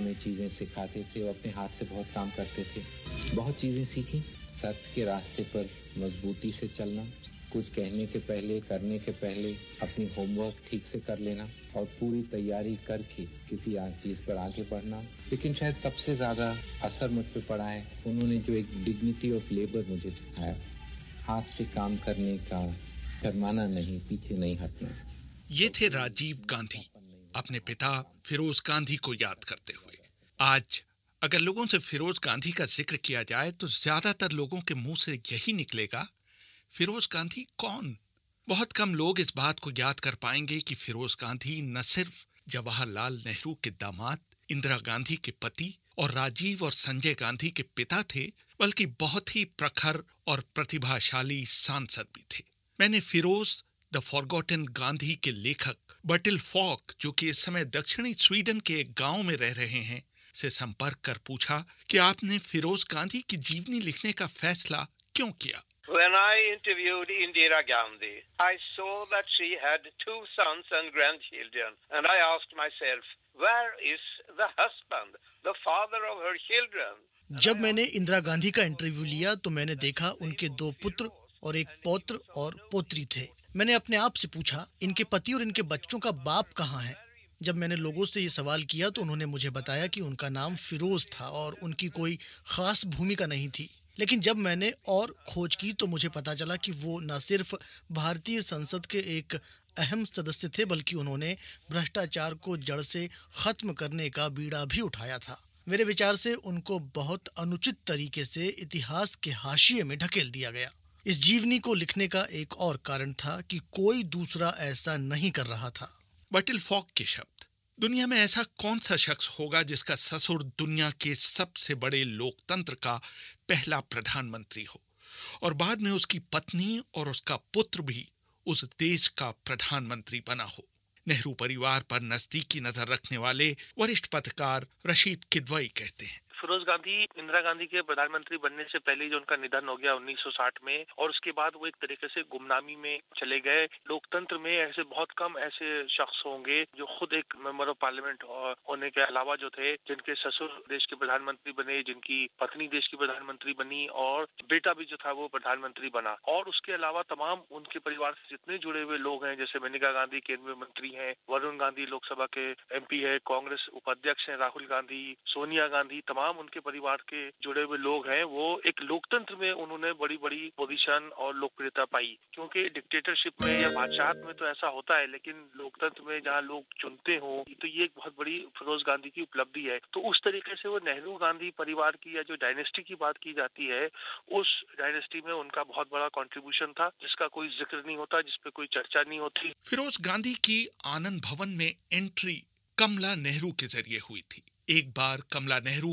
हमें चीज़ें सिखाते थे और अपने हाथ से बहुत काम करते थे बहुत चीज़ें सीखी सत्य के रास्ते पर मजबूती से चलना कुछ कहने के पहले करने के पहले अपनी होमवर्क ठीक से कर लेना और पूरी तैयारी करके किसी चीज पर आगे बढ़ना लेकिन शायद सबसे ज्यादा असर मुझ पर पड़ा है उन्होंने जो एक डिग्निटी ऑफ लेबर मुझे सिखाया हाथ से काम करने का शर्माना नहीं पीछे नहीं हटना ये थे राजीव गांधी अपने पिता फिरोज गांधी को याद करते हुए आज अगर लोगों से फिरोज गांधी का जिक्र किया जाए तो ज्यादातर लोगों के मुंह से यही निकलेगा फिरोज गांधी कौन बहुत कम लोग इस बात को याद कर पाएंगे कि फिरोज गांधी न सिर्फ जवाहरलाल नेहरू के दामाद इंदिरा गांधी के पति और राजीव और संजय गांधी के पिता थे बल्कि बहुत ही प्रखर और प्रतिभाशाली सांसद भी थे मैंने फिरोज द फॉरगॉटन गांधी के लेखक बटिल फॉक जो कि इस समय दक्षिणी स्वीडन के एक गांव में रह रहे हैं से संपर्क कर पूछा कि आपने फिरोज गांधी की जीवनी लिखने का फैसला क्यों किया When I interviewed Indira Gandhi, I saw that she had two sons and grandchildren, and I asked myself, where is the husband, the father of her children? जब मैंने इंदिरा गांधी का इंटरव्यू लिया तो मैंने देखा उनके दो पुत्र और एक पौत्र और पोत्री थे मैंने अपने आप से पूछा इनके पति और इनके बच्चों का बाप कहाँ है जब मैंने लोगों से ये सवाल किया तो उन्होंने मुझे बताया कि उनका नाम फिरोज था और उनकी कोई ख़ास भूमिका नहीं थी लेकिन जब मैंने और खोज की तो मुझे पता चला कि वो न सिर्फ भारतीय संसद के एक अहम सदस्य थे बल्कि उन्होंने भ्रष्टाचार को जड़ से ख़त्म करने का बीड़ा भी उठाया था मेरे विचार से उनको बहुत अनुचित तरीके से इतिहास के हाशिए में ढकेल दिया गया इस जीवनी को लिखने का एक और कारण था कि कोई दूसरा ऐसा नहीं कर रहा था बटिल फॉक के शब्द दुनिया में ऐसा कौन सा शख्स होगा जिसका ससुर दुनिया के सबसे बड़े लोकतंत्र का पहला प्रधानमंत्री हो और बाद में उसकी पत्नी और उसका पुत्र भी उस देश का प्रधानमंत्री बना हो नेहरू परिवार पर नजदीकी नजर रखने वाले वरिष्ठ पत्रकार रशीद किदवई कहते हैं फिरोज गांधी इंदिरा गांधी के प्रधानमंत्री बनने से पहले जो उनका निधन हो गया 1960 में और उसके बाद वो एक तरीके से गुमनामी में चले गए लोकतंत्र में ऐसे बहुत कम ऐसे शख्स होंगे जो खुद एक मेंबर ऑफ पार्लियामेंट होने के अलावा जो थे जिनके ससुर देश के प्रधानमंत्री बने जिनकी पत्नी देश की प्रधानमंत्री बनी और बेटा भी जो था वो प्रधानमंत्री बना और उसके अलावा तमाम उनके परिवार से जितने जुड़े हुए लोग हैं जैसे मेनका गांधी केंद्रीय मंत्री हैं वरुण गांधी लोकसभा के एमपी है कांग्रेस उपाध्यक्ष हैं राहुल गांधी सोनिया गांधी तमाम तमाम उनके परिवार के जुड़े हुए लोग हैं वो एक लोकतंत्र में उन्होंने बड़ी बड़ी पोजीशन और लोकप्रियता पाई क्योंकि डिक्टेटरशिप में या बादशाहत में तो ऐसा होता है लेकिन लोकतंत्र में जहाँ लोग चुनते हो तो ये एक बहुत बड़ी फिरोज गांधी की उपलब्धि है तो उस तरीके से वो नेहरू गांधी परिवार की या जो डायनेस्टी की बात की जाती है उस डायनेस्टी में उनका बहुत बड़ा कॉन्ट्रीब्यूशन था जिसका कोई जिक्र नहीं होता जिसपे कोई चर्चा नहीं होती फिरोज गांधी की आनंद भवन में एंट्री कमला नेहरू के जरिए हुई थी एक बार कमला नेहरू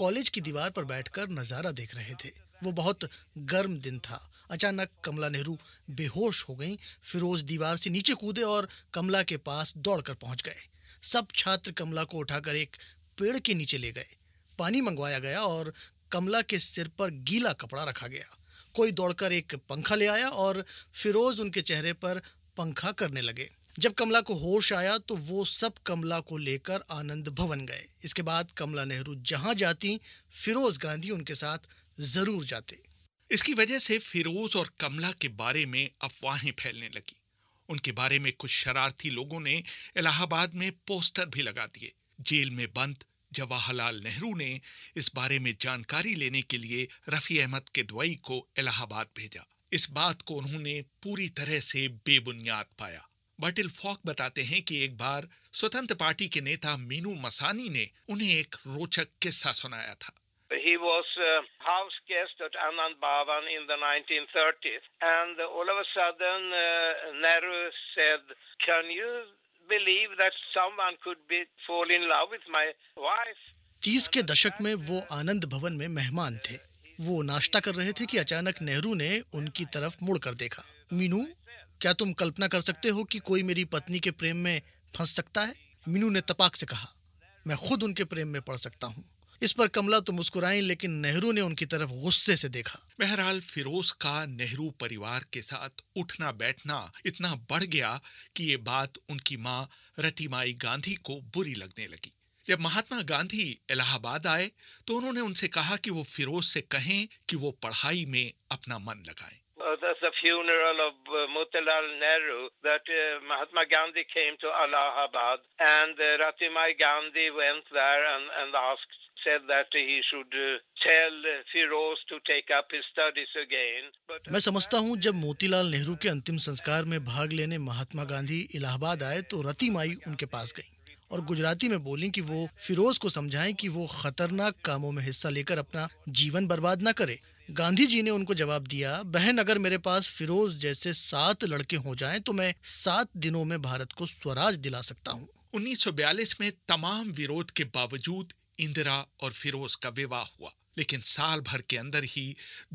कॉलेज की दीवार पर बैठकर नज़ारा देख रहे थे वो बहुत गर्म दिन था अचानक कमला नेहरू बेहोश हो गई फिरोज दीवार से नीचे कूदे और कमला के पास दौड़कर पहुंच गए सब छात्र कमला को उठाकर एक पेड़ के नीचे ले गए पानी मंगवाया गया और कमला के सिर पर गीला कपड़ा रखा गया कोई दौड़कर एक पंखा ले आया और फिरोज उनके चेहरे पर पंखा करने लगे जब कमला को होश आया तो वो सब कमला को लेकर आनंद भवन गए इसके बाद कमला नेहरू जहां जाती फिरोज गांधी उनके साथ जरूर जाते इसकी वजह से फिरोज और कमला के बारे में अफवाहें फैलने लगी उनके बारे में कुछ शरारती लोगों ने इलाहाबाद में पोस्टर भी लगा दिए जेल में बंद जवाहरलाल नेहरू ने इस बारे में जानकारी लेने के लिए रफ़ी अहमद के दवाई को इलाहाबाद भेजा इस बात को उन्होंने पूरी तरह से बेबुनियाद पाया बटिल फॉक बताते हैं कि एक बार स्वतंत्र पार्टी के नेता मीनू मसानी ने उन्हें एक रोचक किस्सा सुनाया था He was a house guest at Anand Bhavan in the 1930s, and all of a sudden, uh, Nehru said, "Can you believe that someone could be fall in love with my wife?" तीस के दशक में वो आनंद भवन में मेहमान थे वो नाश्ता कर रहे थे कि अचानक नेहरू ने उनकी तरफ मुड़कर देखा मीनू क्या तुम कल्पना कर सकते हो कि कोई मेरी पत्नी के प्रेम में फंस सकता है मीनू ने तपाक से कहा मैं खुद उनके प्रेम में पड़ सकता हूँ इस पर कमला तो मुस्कुराई लेकिन नेहरू ने उनकी तरफ गुस्से से देखा बहरहाल फिरोज का नेहरू परिवार के साथ उठना बैठना इतना बढ़ गया कि ये बात उनकी माँ रतिमाई गांधी को बुरी लगने लगी जब महात्मा गांधी इलाहाबाद आए तो उन्होंने उनसे कहा कि वो फिरोज से कहें कि वो पढ़ाई में अपना मन लगाएं uh, the funeral of uh, Motilal Nehru that uh, Mahatma Gandhi came to Allahabad and uh, Ratimai Gandhi went there and, and asked said that he should tell Firoz to take up his studies again. But... मैं समझता हूँ जब मोतीलाल नेहरू के अंतिम संस्कार में भाग लेने महात्मा गांधी इलाहाबाद आए तो रतिमाई उनके पास गई और गुजराती में बोली कि वो फिरोज को समझाएं कि वो खतरनाक कामों में हिस्सा लेकर अपना जीवन बर्बाद न करे गांधी जी ने उनको जवाब दिया बहन अगर मेरे पास फिरोज जैसे सात लड़के हो जाएं तो मैं सात दिनों में भारत को स्वराज दिला सकता हूँ उन्नीस में तमाम विरोध के बावजूद इंदिरा और फिरोज का विवाह हुआ लेकिन साल भर के अंदर ही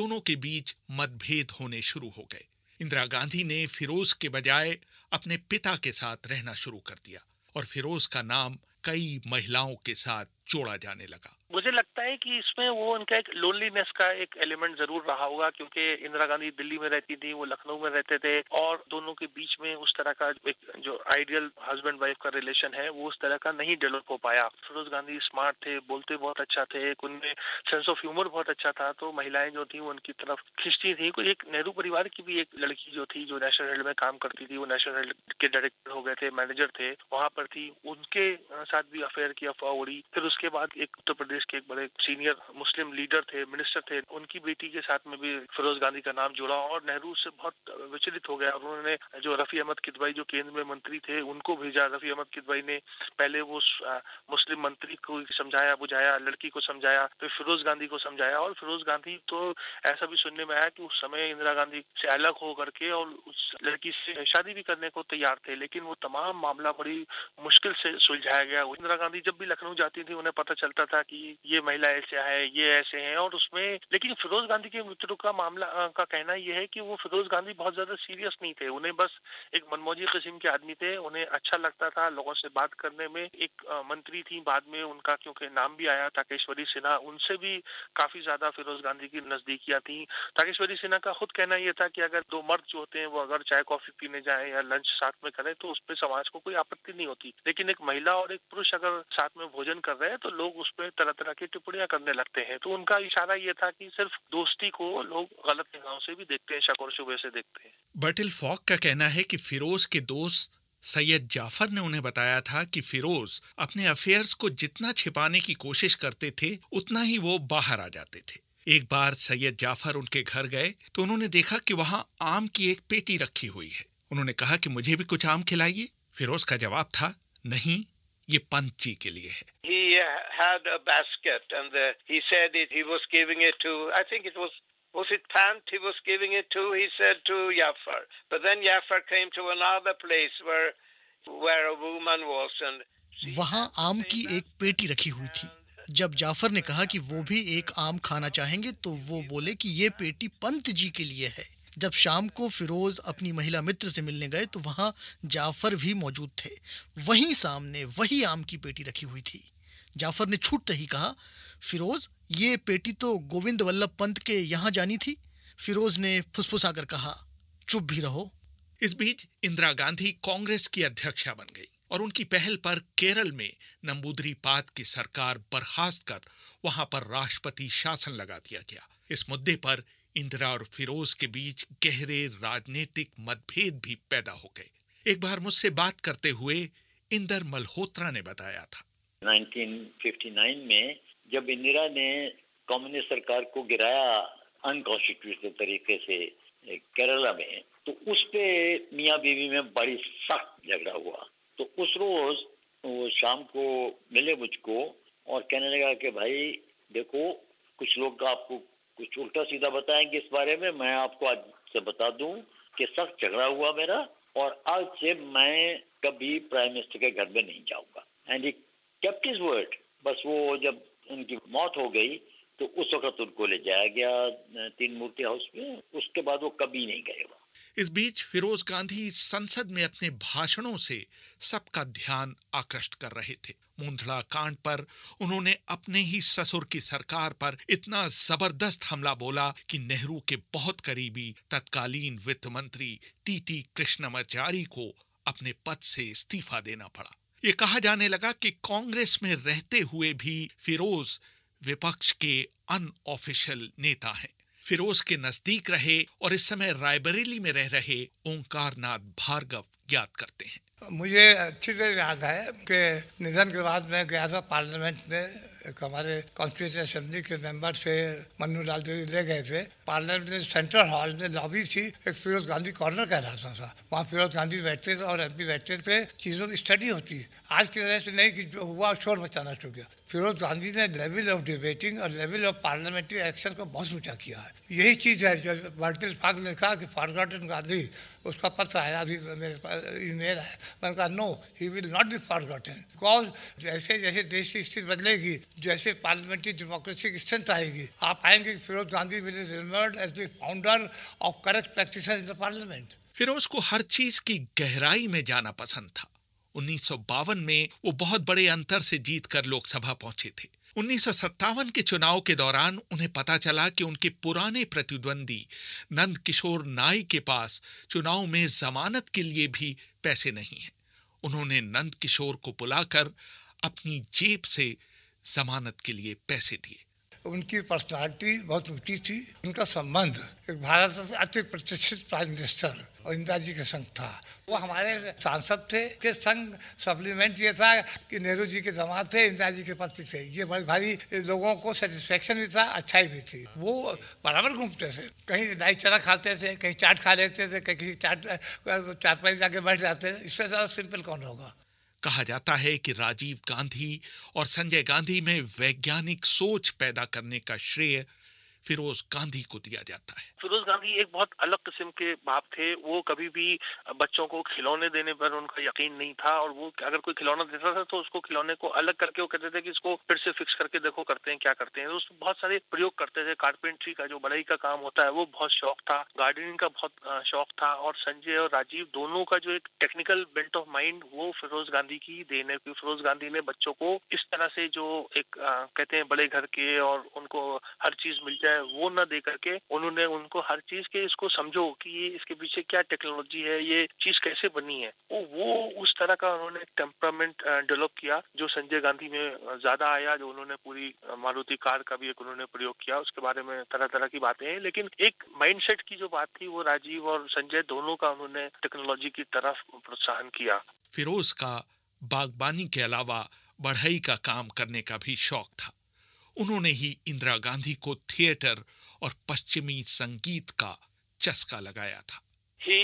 दोनों के बीच मतभेद होने शुरू हो गए इंदिरा गांधी ने फिरोज के बजाय अपने पिता के साथ रहना शुरू कर दिया और फिरोज का नाम कई महिलाओं के साथ जोड़ा जाने लगा मुझे लगता है कि इसमें वो उनका एक लोनलीनेस का एक एलिमेंट जरूर रहा होगा क्योंकि इंदिरा गांधी दिल्ली में रहती थी वो लखनऊ में रहते थे और दोनों के बीच में उस तरह का एक जो आइडियल हस्बैंड वाइफ का रिलेशन है वो उस तरह का नहीं डेवलप हो पाया फिरोज गांधी स्मार्ट थे बोलते बहुत अच्छा थे उनमें सेंस ऑफ ह्यूमर बहुत अच्छा था तो महिलाएं जो थी उनकी तरफ खिंचती थी कोई एक नेहरू परिवार की भी एक लड़की जो थी जो नेशनल हेल्ड में काम करती थी वो नेशनल हेल्ड के डायरेक्टर हो गए थे मैनेजर थे वहां पर थी उनके साथ भी अफेयर की अफवाह उड़ी फिर उस उसके बाद एक उत्तर प्रदेश के एक बड़े सीनियर मुस्लिम लीडर थे मिनिस्टर थे उनकी बेटी के साथ में भी फिरोज गांधी का नाम जुड़ा और नेहरू से बहुत विचलित हो गया और उन्होंने जो रफी अहमद किदवाई जो केंद्र में मंत्री थे उनको भेजा रफी अहमद किदवाई ने पहले वो मुस्लिम मंत्री को समझाया बुझाया लड़की को समझाया फिर फिरोज गांधी को समझाया और फिरोज गांधी तो ऐसा भी सुनने में आया कि उस समय इंदिरा गांधी से अलग हो करके और उस लड़की से शादी भी करने को तैयार थे लेकिन वो तमाम मामला बड़ी मुश्किल से सुलझाया गया इंदिरा गांधी जब भी लखनऊ जाती थी उन्हें हमें पता चलता था कि ये महिला ऐसा है ये ऐसे हैं और उसमें लेकिन फिरोज गांधी के मृत्यु का मामला का कहना यह है कि वो फिरोज गांधी बहुत ज्यादा सीरियस नहीं थे उन्हें बस एक मनमोजी किस्म के आदमी थे उन्हें अच्छा लगता था लोगों से बात करने में एक मंत्री थी बाद में उनका क्योंकि नाम भी आया ताकेश्वरी सिन्हा उनसे भी काफी ज्यादा फिरोज गांधी की नजदीकियां थी ताकेश्वरी सिन्हा का खुद कहना यह था कि अगर दो मर्द जो होते हैं वो अगर चाय कॉफी पीने जाए या लंच साथ में करें तो उसमें समाज को कोई आपत्ति नहीं होती लेकिन एक महिला और एक पुरुष अगर साथ में भोजन कर रहे हैं है तो लोग उस पर तरह तरह की टिप्पणियां करने लगते हैं तो उनका इशारा ये था कि सिर्फ दोस्ती को लोग गलत निगाहों से भी देखते हैं शक और शुबे से देखते हैं बटिल फॉक का कहना है कि फिरोज के दोस्त सैयद जाफर ने उन्हें बताया था कि फिरोज अपने अफेयर्स को जितना छिपाने की कोशिश करते थे उतना ही वो बाहर आ जाते थे एक बार सैयद जाफर उनके घर गए तो उन्होंने देखा कि वहां आम की एक पेटी रखी हुई है उन्होंने कहा कि मुझे भी कुछ आम खिलाइए फिरोज का जवाब था नहीं ये पंची के लिए है ये had a basket, and the, he said it, he was giving it to, I think it was was it Pant he was giving it to? He said to Jaffar. But then Jaffar came to another place where where a woman was and वहाँ आम की एक पेटी रखी हुई थी जब जाफर ने कहा कि वो भी एक आम खाना चाहेंगे तो वो बोले कि ये पेटी पंत जी के लिए है जब शाम को फिरोज अपनी महिला मित्र से मिलने गए तो वहाँ जाफर भी मौजूद थे वहीं सामने वही आम की पेटी रखी हुई थी जाफर ने छूटते ही कहा फिरोज ये पेटी तो गोविंद वल्लभ पंत के यहाँ जानी थी फिरोज ने फुसफुसाकर कहा चुप भी रहो इस बीच इंदिरा गांधी कांग्रेस की अध्यक्षा बन गई और उनकी पहल पर केरल में नंबूदरी पात की सरकार बर्खास्त कर वहां पर राष्ट्रपति शासन लगा दिया गया इस मुद्दे पर इंदिरा और फिरोज के बीच गहरे राजनीतिक मतभेद भी पैदा हो गए एक बार मुझसे बात करते हुए इंदर मल्होत्रा ने बताया था 1959 में जब इंदिरा ने कम्युनिस्ट सरकार को गिराया अनकॉन्स्टिट्यूशनल तरीके से केरला में तो उस पे मियाँ बीवी में बड़ी सख्त झगड़ा हुआ तो उस रोज वो शाम को मिले मुझको और कहने लगा कि भाई देखो कुछ लोग आपको कुछ उल्टा सीधा बताएंगे इस बारे में मैं आपको आज से बता दूं कि सख्त झगड़ा हुआ मेरा और आज से मैं कभी प्राइम मिनिस्टर के घर में नहीं जाऊंगा एंड ही कैप्टिव वर्ड बस वो जब उनकी मौत हो गई तो उस वक्त उनको ले जाया गया तीन मूर्ति हाउस में उसके बाद वो कभी नहीं गए इस बीच फिरोज गांधी संसद में अपने भाषणों से सबका ध्यान आकर्षित कर रहे थे मूंधड़ा कांड पर उन्होंने अपने ही ससुर की सरकार पर इतना जबरदस्त हमला बोला कि नेहरू के बहुत करीबी तत्कालीन वित्त मंत्री टी टी कृष्णमाचारी को अपने पद से इस्तीफा देना पड़ा ये कहा जाने लगा कि कांग्रेस में रहते हुए भी फिरोज विपक्ष के अनऑफिशियल नेता हैं फिरोज के नजदीक रहे और इस समय रायबरेली में रह रहे ओंकार नाथ भार्गव याद करते हैं मुझे अच्छी तरह याद है कि निधन के बाद मैं गया था पार्लियामेंट में एक हमारे कॉन्स्टिट्यूशन असेंबली के मेंबर से मनु लाल ले गए थे पार्लियामेंट में सेंट्रल हॉल में लॉबी थी एक फिरोज गांधी कॉर्नर कहलाता था वहाँ फिरोज गांधी बैठते थे और एम बैठते थे चीज़ों की स्टडी होती है आज की वजह से नहीं कि जो हुआ शोर मचाना शुरू किया फिरोज गांधी ने लेवल ऑफ डिबेटिंग और लेवल ऑफ पार्लियामेंट्री एक्शन को बहुत ऊँचा किया है यही चीज़ है जो मार्टिन फाग ने कहा कि फॉरगॉटन गांधी उसका पत्र आया अभी मेरे पास ईमेल है मैंने कहा no he will not be forgotten because जैसे जैसे देश की स्थिति बदलेगी जैसे पार्लियामेंट्री डेमोक्रेसी की स्ट्रेंथ आएगी आप आएंगे Firoz Gandhi will remember honored as the founder of correct practices in the parliament. Firoz को हर चीज की गहराई में जाना पसंद था 1952 में वो बहुत बड़े अंतर से जीत कर लोकसभा पहुंचे थे उन्नीस के चुनाव के दौरान उन्हें पता चला कि उनके पुराने प्रतिद्वंदी नंद किशोर नाई के पास चुनाव में जमानत के लिए भी पैसे नहीं हैं उन्होंने नंद किशोर को बुलाकर अपनी जेब से जमानत के लिए पैसे दिए उनकी पर्सनालिटी बहुत ऊंची थी उनका संबंध एक भारत के अति प्रतिष्ठित प्राइम मिनिस्टर और इंदिरा जी के संग था वो हमारे सांसद थे के संग सप्लीमेंट ये था कि नेहरू जी के जमा थे इंदिरा जी के पति थे ये बड़ी भारी लोगों को सेटिस्फेक्शन भी था अच्छाई भी थी वो बराबर घूमते थे कहीं डाई चना खाते थे कहीं चाट खा लेते थे कहीं चाट चारपाई जाके बैठ जाते थे इससे ज़्यादा सिंपल कौन होगा कहा जाता है कि राजीव गांधी और संजय गांधी में वैज्ञानिक सोच पैदा करने का श्रेय फिरोज गांधी को दिया जाता है फिरोज गांधी एक बहुत अलग किस्म के बाप थे वो कभी भी बच्चों को खिलौने देने पर उनका यकीन नहीं था और वो अगर कोई खिलौना देता था तो उसको खिलौने को अलग करके वो कहते थे कि इसको फिर से फिक्स करके देखो करते हैं क्या करते हैं तो बहुत सारे प्रयोग करते थे कार्पेंट्री का जो बढ़ई का काम होता है वो बहुत शौक था गार्डनिंग का बहुत शौक था और संजय और राजीव दोनों का जो एक टेक्निकल बेल्ट ऑफ माइंड वो फिरोज गांधी की देने की फिरोज गांधी ने बच्चों को इस तरह से जो एक कहते हैं बड़े घर के और उनको हर चीज मिल जाए है वो न दे करके उन्होंने उनको हर चीज के इसको समझो कि ये इसके पीछे क्या टेक्नोलॉजी है ये चीज कैसे बनी है वो वो उस तरह का उन्होंने टेम्परामेंट डेवलप किया जो संजय गांधी में ज्यादा आया जो उन्होंने पूरी मारुति कार का भी एक उन्होंने प्रयोग किया उसके बारे में तरह तरह की बातें हैं लेकिन एक माइंड की जो बात थी वो राजीव और संजय दोनों का उन्होंने टेक्नोलॉजी की तरफ प्रोत्साहन किया फिरोज का बागबानी के अलावा बढ़ई का काम करने का भी शौक था उन्होंने ही इंदिरा गांधी को थिएटर और पश्चिमी संगीत का चस्का लगाया था He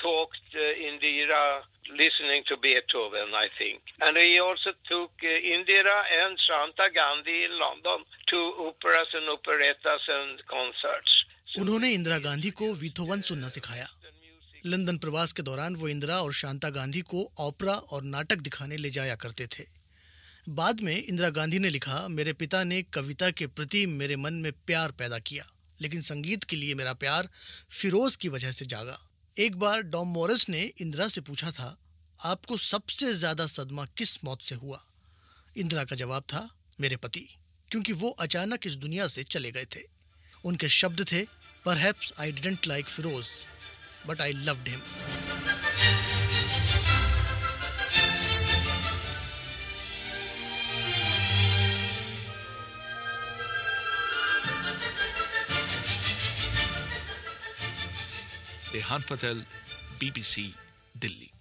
talked uh, Indira listening to Beethoven, I think. And he also took uh, Indira and Shanta Gandhi in London to operas and operettas and concerts. उन्होंने इंदिरा गांधी को विथोवन सुनना सिखाया लंदन प्रवास के दौरान वो इंदिरा और शांता गांधी को ओपरा और नाटक दिखाने ले जाया करते थे बाद में इंदिरा गांधी ने लिखा मेरे पिता ने कविता के प्रति मेरे मन में प्यार पैदा किया लेकिन संगीत के लिए मेरा प्यार फिरोज की वजह से जागा एक बार डॉम मॉरिस ने इंदिरा से पूछा था आपको सबसे ज्यादा सदमा किस मौत से हुआ इंदिरा का जवाब था मेरे पति क्योंकि वो अचानक इस दुनिया से चले गए थे उनके शब्द थे पर perhaps I didn't like Firoz but I loved him Rehan Fazal BBC Delhi